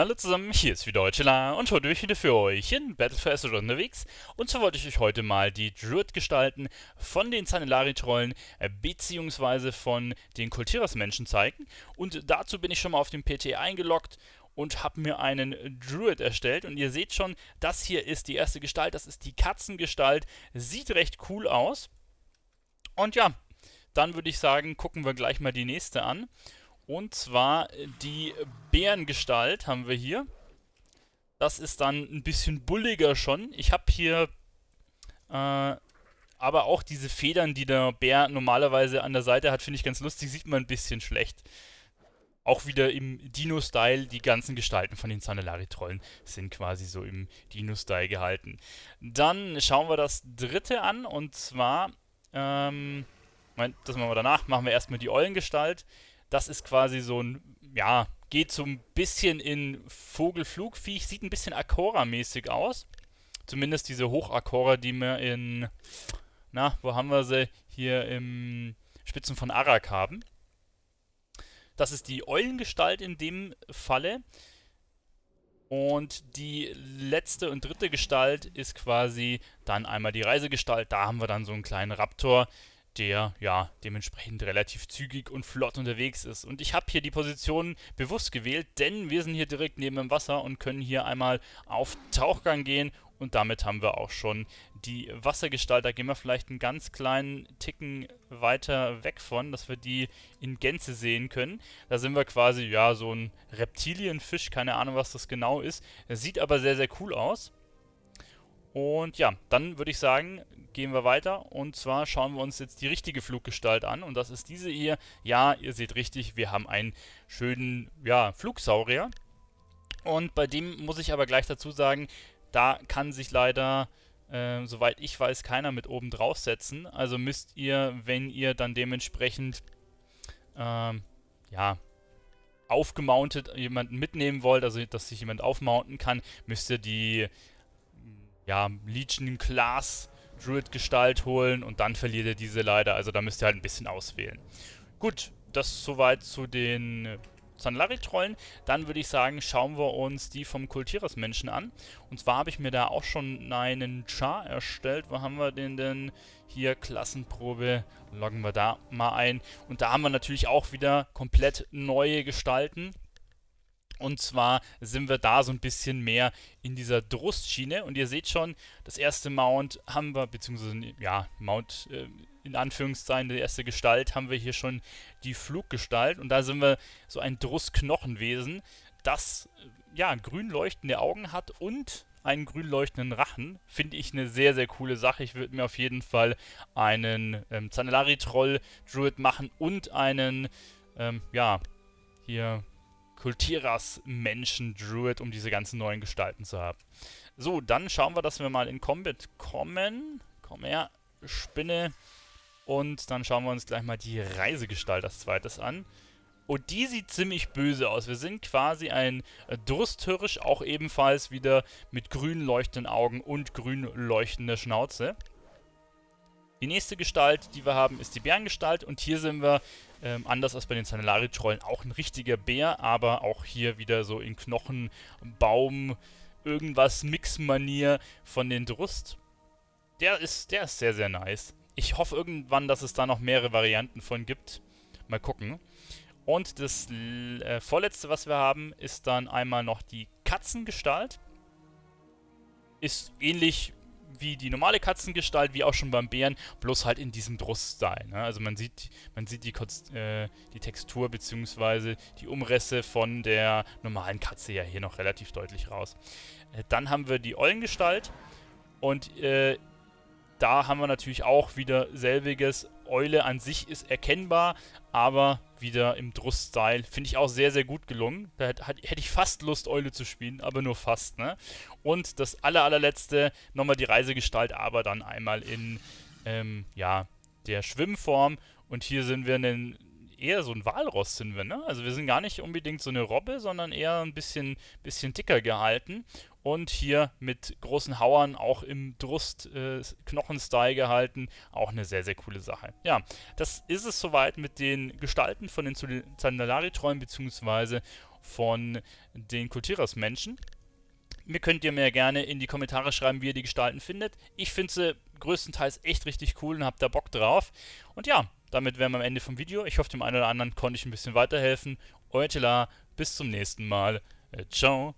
hallo zusammen, hier ist wieder Deutschela und heute bin ich wieder für euch in Battle for Azeroth unterwegs und so wollte ich euch heute mal die Druid gestalten von den Zanelari-Trollen äh, beziehungsweise von den Kultiras-Menschen zeigen und dazu bin ich schon mal auf dem PT eingeloggt und habe mir einen Druid erstellt und ihr seht schon, das hier ist die erste Gestalt, das ist die Katzengestalt, sieht recht cool aus und ja, dann würde ich sagen, gucken wir gleich mal die nächste an und zwar äh, die Bärengestalt haben wir hier. Das ist dann ein bisschen bulliger schon. Ich habe hier äh, aber auch diese Federn, die der Bär normalerweise an der Seite hat, finde ich ganz lustig. Sieht man ein bisschen schlecht. Auch wieder im Dino-Style. Die ganzen Gestalten von den Zanellari-Trollen sind quasi so im Dino-Style gehalten. Dann schauen wir das dritte an. Und zwar, ähm, das machen wir danach. Machen wir erstmal die Eulengestalt. gestalt das ist quasi so ein, ja, geht so ein bisschen in Vogelflugviech, sieht ein bisschen Akora-mäßig aus. Zumindest diese Hochakora, die wir in, na, wo haben wir sie? Hier im Spitzen von Arak haben. Das ist die Eulengestalt in dem Falle. Und die letzte und dritte Gestalt ist quasi dann einmal die Reisegestalt. Da haben wir dann so einen kleinen Raptor, der ja dementsprechend relativ zügig und flott unterwegs ist. Und ich habe hier die Position bewusst gewählt, denn wir sind hier direkt neben dem Wasser und können hier einmal auf Tauchgang gehen und damit haben wir auch schon die Wassergestalt. Da gehen wir vielleicht einen ganz kleinen Ticken weiter weg von, dass wir die in Gänze sehen können. Da sind wir quasi, ja, so ein Reptilienfisch, keine Ahnung, was das genau ist. Sieht aber sehr, sehr cool aus. Und ja, dann würde ich sagen, gehen wir weiter und zwar schauen wir uns jetzt die richtige Fluggestalt an und das ist diese hier. Ja, ihr seht richtig, wir haben einen schönen ja, Flugsaurier und bei dem muss ich aber gleich dazu sagen, da kann sich leider, äh, soweit ich weiß, keiner mit oben draufsetzen. Also müsst ihr, wenn ihr dann dementsprechend ähm, ja, aufgemountet jemanden mitnehmen wollt, also dass sich jemand aufmounten kann, müsst ihr die ja, Legion Class Druid Gestalt holen und dann verliert ihr diese leider. Also da müsst ihr halt ein bisschen auswählen. Gut, das soweit zu den äh, Zanlari-Trollen. Dann würde ich sagen, schauen wir uns die vom Kultieres-Menschen an. Und zwar habe ich mir da auch schon einen Char erstellt. Wo haben wir den denn? Hier, Klassenprobe, loggen wir da mal ein. Und da haben wir natürlich auch wieder komplett neue Gestalten. Und zwar sind wir da so ein bisschen mehr in dieser Drustschiene. Und ihr seht schon, das erste Mount haben wir, beziehungsweise, ja, Mount äh, in Anführungszeichen, die erste Gestalt, haben wir hier schon die Fluggestalt. Und da sind wir so ein Drustknochenwesen, das, äh, ja, grün leuchtende Augen hat und einen grün leuchtenden Rachen. Finde ich eine sehr, sehr coole Sache. Ich würde mir auf jeden Fall einen ähm, Zanellari-Troll-Druid machen und einen, ähm, ja, hier Kultiras Menschen Druid, um diese ganzen neuen Gestalten zu haben. So, dann schauen wir, dass wir mal in Combat kommen. Komm her, Spinne. Und dann schauen wir uns gleich mal die Reisegestalt als zweites an. Und oh, die sieht ziemlich böse aus. Wir sind quasi ein Dursthirsch, auch ebenfalls wieder mit grün leuchtenden Augen und grün leuchtender Schnauze. Die nächste Gestalt, die wir haben, ist die Bärengestalt und hier sind wir, ähm, anders als bei den Sanellari-Trollen, auch ein richtiger Bär, aber auch hier wieder so in Knochen, Baum, irgendwas, Mix-Manier von den Drust. Der ist, der ist sehr, sehr nice. Ich hoffe irgendwann, dass es da noch mehrere Varianten von gibt. Mal gucken. Und das äh, vorletzte, was wir haben, ist dann einmal noch die Katzengestalt. Ist ähnlich wie die normale Katzengestalt, wie auch schon beim Bären, bloß halt in diesem Brustteil. Ne? Also man sieht, man sieht die, äh, die Textur bzw. die Umrisse von der normalen Katze ja hier noch relativ deutlich raus. Äh, dann haben wir die Eulengestalt und äh, da haben wir natürlich auch wieder selbiges Eule an sich ist erkennbar, aber wieder im Druss-Style. Finde ich auch sehr, sehr gut gelungen. Da hätte ich fast Lust, Eule zu spielen, aber nur fast. Ne? Und das aller, allerletzte, nochmal die Reisegestalt, aber dann einmal in ähm, ja, der Schwimmform. Und hier sind wir in den eher so ein Walross sind wir, ne? Also wir sind gar nicht unbedingt so eine Robbe, sondern eher ein bisschen, bisschen dicker gehalten und hier mit großen Hauern auch im Drust-Knochen-Style äh, gehalten. Auch eine sehr, sehr coole Sache. Ja, das ist es soweit mit den Gestalten von den Zandalari-Träumen bzw. von den Kultiras-Menschen. Mir könnt ihr mir gerne in die Kommentare schreiben, wie ihr die Gestalten findet. Ich finde sie größtenteils echt richtig cool und hab da Bock drauf. Und ja, damit wären wir am Ende vom Video. Ich hoffe, dem einen oder anderen konnte ich ein bisschen weiterhelfen. Euer Tela, bis zum nächsten Mal. Äh, ciao.